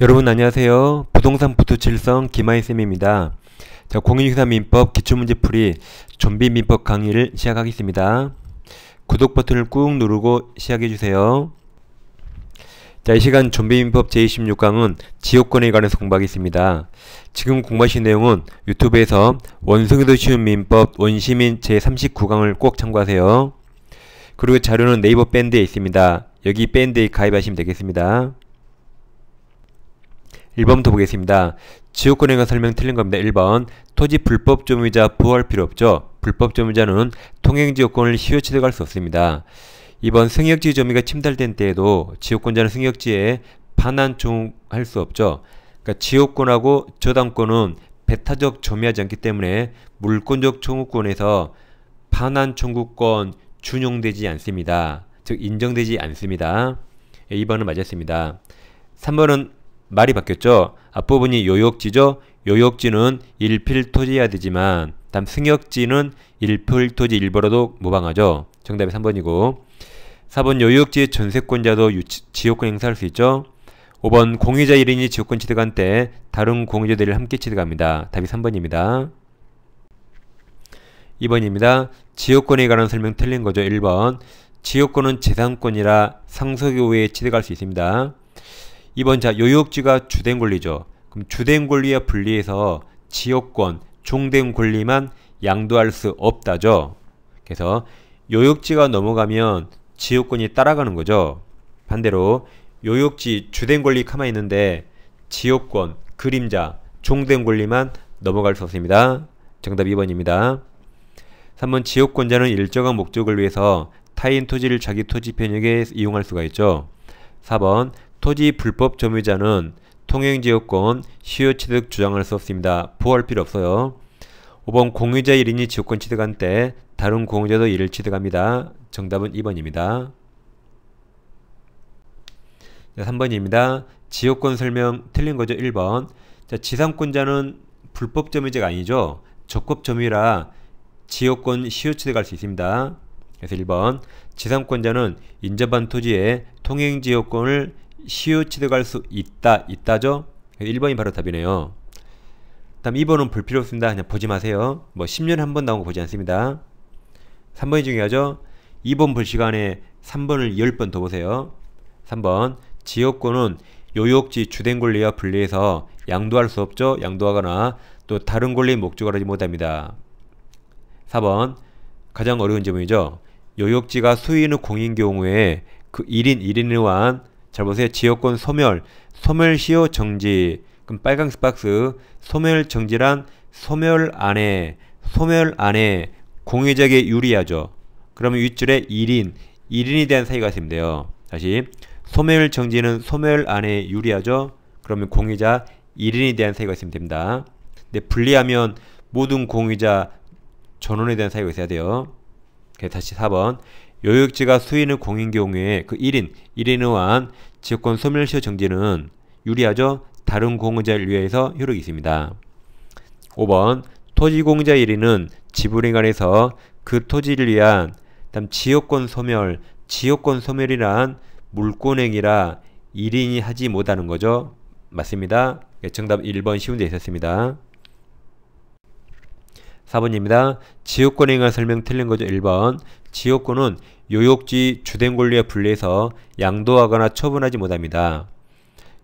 여러분 안녕하세요. 부동산 부투칠성 김하희쌤입니다. 자, 공인유사 민법 기초문제풀이 좀비 민법 강의를 시작하겠습니다. 구독 버튼을 꾹 누르고 시작해주세요. 자, 이 시간 좀비 민법 제26강은 지옥권에 관해서 공부하겠습니다 지금 공부하신 내용은 유튜브에서 원숭이도 쉬운 민법 원시민 제39강을 꼭 참고하세요. 그리고 자료는 네이버 밴드에 있습니다. 여기 밴드에 가입하시면 되겠습니다. 1번부터 보겠습니다. 지역권행과 설명 틀린 겁니다. 1번 토지 불법 점유자 보호할 필요 없죠. 불법 점유자는 통행지역권을 시효 취득할 수 없습니다. 2번 승역지 점유가 침탈된 때에도 지역권자는 승역지에 반환 종할 수 없죠. 그러니까 지역권하고 저당권은 배타적 점유하지 않기 때문에 물권적 청구권에서 반환 청구권 준용되지 않습니다. 즉 인정되지 않습니다. 2번은 맞았습니다. 3번은 말이 바뀌었죠. 앞부분이 요역지죠. 요역지는 일필토지야 되지만 다음 승역지는 일필토지 일벌어도 무방하죠 정답이 3번이고 4번 요역지의 전세권자도 유치, 지역권 행사할 수 있죠. 5번 공유자 1인이 지역권 취득한 때 다른 공유자들을 함께 취득합니다. 답이 3번입니다. 2번입니다. 지역권에 관한 설명 틀린 거죠. 1번 지역권은 재산권이라 상속의 후에 취득할 수 있습니다. 이번 자 요역지가 주된 권리죠. 그럼 주된 권리와 분리해서 지역권, 종된 권리만 양도할 수 없다죠. 그래서 요역지가 넘어가면 지역권이 따라가는 거죠. 반대로 요역지 주된 권리 가만히 있는데 지역권, 그림자, 종된 권리만 넘어갈 수 없습니다. 정답 2번입니다. 3번 지역권자는 일정한 목적을 위해서 타인 토지를 자기 토지 편익에 이용할 수가 있죠. 4번 토지 불법 점유자는 통행지역권 시효취득 주장을 썼습니다. 보할 필요 없어요. 5번 공유자 1인이 지역권 취득한 때 다른 공유자도 이를 취득합니다. 정답은 2번입니다. 3번입니다. 지역권 설명 틀린 거죠. 1번. 자, 지상권자는 불법 점유자가 아니죠. 적법 점유라 지역권 시효 취득할 수 있습니다. 그래서 1번 지상권자는 인접한 토지에 통행지역권을 시효 취득할 수 있다 있다죠 1번이 바로 답이네요 다음 2번은 불 필요 없습니다 그냥 보지 마세요 뭐 10년에 한 번 나온 거 보지 않습니다 3번이 중요하죠 2번 볼 시간에 3번을 10번 더 보세요 3번 지역권은 요역지 주된 권리와 분리해서 양도할 수 없죠 양도하거나 또 다른 권리의 목적을 하지 못합니다 4번 가장 어려운 질문이죠 요역지가 수인의 공인 경우에 그 1인 1인을 한잘 보세요. 지역권 소멸, 소멸 시효 정지. 그럼 빨강 박스 소멸 정지란 소멸 안에 소멸 안에 공유자에게 유리하죠. 그러면 윗줄에 1인, 1인이 대한 사이가 있으면 돼요. 다시 소멸 정지는 소멸 안에 유리하죠. 그러면 공유자 1인이 대한 사이가 있으면 됩니다. 근데 분리하면 모든 공유자 전원에 대한 사이가 있어야 돼요. 네, 다시 4번 요역지가 수인의 공인 경우에 그 1인, 1인 의한 지역권 소멸시효 정지는 유리하죠? 다른 공유자를 위해서 효력이 있습니다. 5번 토지공유자 1인은 지불인간에서 그 토지를 위한 다음 지역권 소멸, 지역권 소멸이란 물권행위라 1인이 하지 못하는 거죠. 맞습니다. 예, 정답 1번 쉬운 데 있었습니다. 4번입니다. 지역권에 한 설명 틀린 거죠. 1번. 지역권은 요역지 주된 권리에 분리해서 양도하거나 처분하지 못합니다.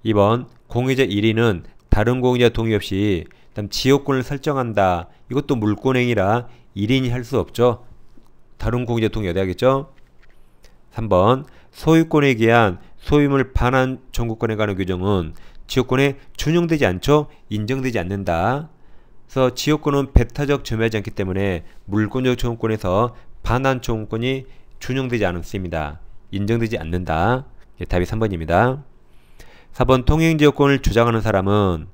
2번. 공유자 1위는 다른 공유자 동의 없이 다음 지역권을 설정한다. 이것도 물권행위라 1인이 할 수 없죠. 다른 공유자 동의 어디 하겠죠? 3번. 소유권에 대한 소유물 반환 청구권에 관한 규정은 지역권에 준용되지 않죠. 인정되지 않는다. 그래서 지역권은 배타적 점유하지 않기 때문에 물권적 조정권에서 반환 조정권이 준용되지 않습니다. 인정되지 않는다. 예, 답이 3번입니다. 4번 통행지역권을 주장하는 사람은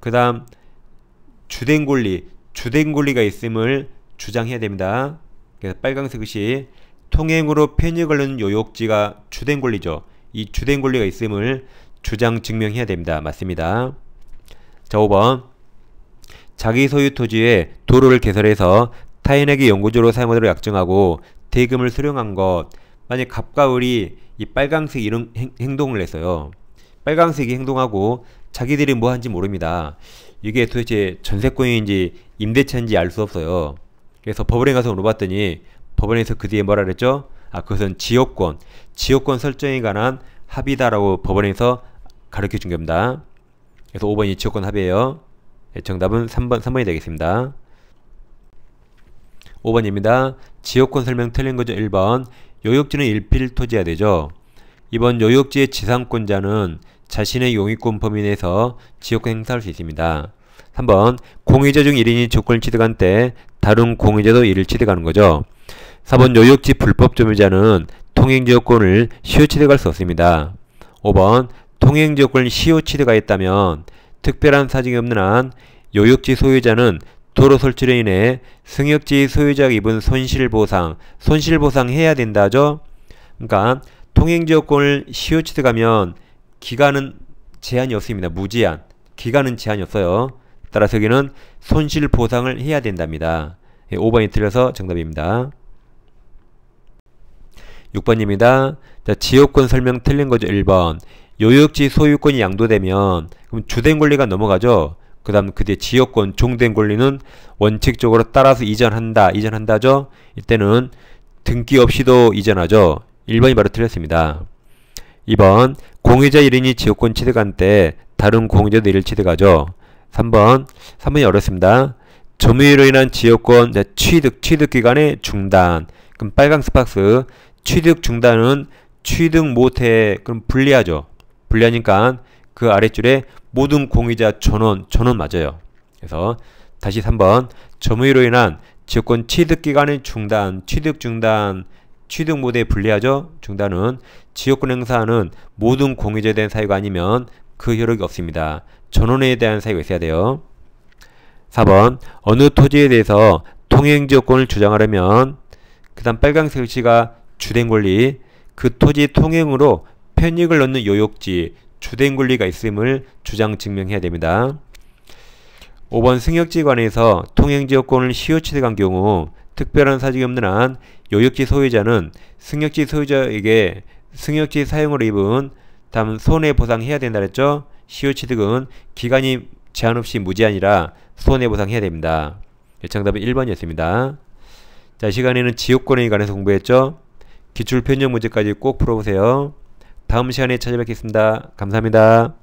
그 다음 주된 권리, 주된 권리가 있음을 주장해야 됩니다. 그래서 빨간색 글씨 통행으로 편익을 얻는 요역지가 주된 권리죠. 이 주된 권리가 있음을 주장 증명해야 됩니다. 맞습니다. 자 5번 자기 소유 토지에 도로를 개설해서 타인에게 연고지로 사용하도록 약정하고 대금을 수령한 것 만약 갑과 을이 이 빨강색 이런 행, 동을 했어요. 빨강색이 행동하고 자기들이 뭐 한지 모릅니다. 이게 도대체 전세권인지 임대차인지 알 수 없어요. 그래서 법원에 가서 물어봤더니 법원에서 그 뒤에 뭐라 그랬죠? 아 그것은 지역권, 지역권 설정에 관한 합의다라고 법원에서 가르쳐 준 겁니다. 그래서 5번이 지역권 합의예요. 예, 정답은 3번, 3번이 되겠습니다. 5번입니다. 지역권 설명 틀린 거죠. 1번. 요역지는 일필토지야 되죠. 이번 요역지의 지상권자는 자신의 용익권 범위 내에서 지역권 행사할 수 있습니다. 3번. 공유자 중 1인이 조건을 취득한 때 다른 공유자도 이를 취득하는 거죠. 4번. 요역지 불법 점유자는 통행지역권을 시효 취득할 수 없습니다. 5번. 통행지역권을 시효 취득하였다면 특별한 사정이 없는 한 요역지 소유자는 도로 설치로 인해 승역지 소유자가 입은 손실보상, 손실보상해야 된다죠. 그러니까 통행지역권을 시효 취득하면 기간은 제한이 없습니다. 무제한. 기간은 제한이 없어요. 따라서 여기는 손실보상을 해야 된답니다. 5번이 예, 틀려서 정답입니다. 6번입니다. 자, 지역권 설명 틀린 거죠. 1번. 요역지 소유권이 양도되면 그럼 주된 권리가 넘어가죠. 그 다음 그 뒤에 지역권 종된 권리는 원칙적으로 따라서 이전한다 이전한다죠 이때는 등기 없이도 이전하죠 1번이 바로 틀렸습니다 2번 공유자 1인이 지역권 취득한 때 다른 공유자도 이를 취득하죠 3번 3번이 어렵습니다 점유율로 인한 지역권 네, 취득 취득 기간의 중단 그럼 빨강 스박스 취득 중단은 취득 못해 그럼 불리하죠 불리하니까 그 아랫줄에 모든 공유자 전원, 전원 맞아요. 그래서 다시 3번 점유로 인한 지역권 취득 기간의 중단, 취득 중단, 취득 모델에 불리하죠. 중단은 지역권 행사하는 모든 공유자에 대한 사유가 아니면 그 효력이 없습니다. 전원에 대한 사유가 있어야 돼요. 4번 어느 토지에 대해서 통행지역권을 주장하려면 그 다음 빨간색 글씨가 주된 권리 그 토지 통행으로 편익을 얻는 요역지, 주된 권리가 있음을 주장 증명해야 됩니다. 5번 승역지 관해서 통행지역권을 시효취득한 경우 특별한 사직이 없는 한 요역지 소유자는 승역지 소유자에게 승역지 사용으 입은 다음 손해보상해야 된다 그랬죠? 시효취득은 기간이 제한 없이 무제한이라 손해보상해야 됩니다. 정답은 1번이었습니다. 자, 시간에는 지역권에 관해서 공부했죠? 기출편역 문제까지 꼭 풀어보세요. 다음 시간에 찾아뵙겠습니다. 감사합니다.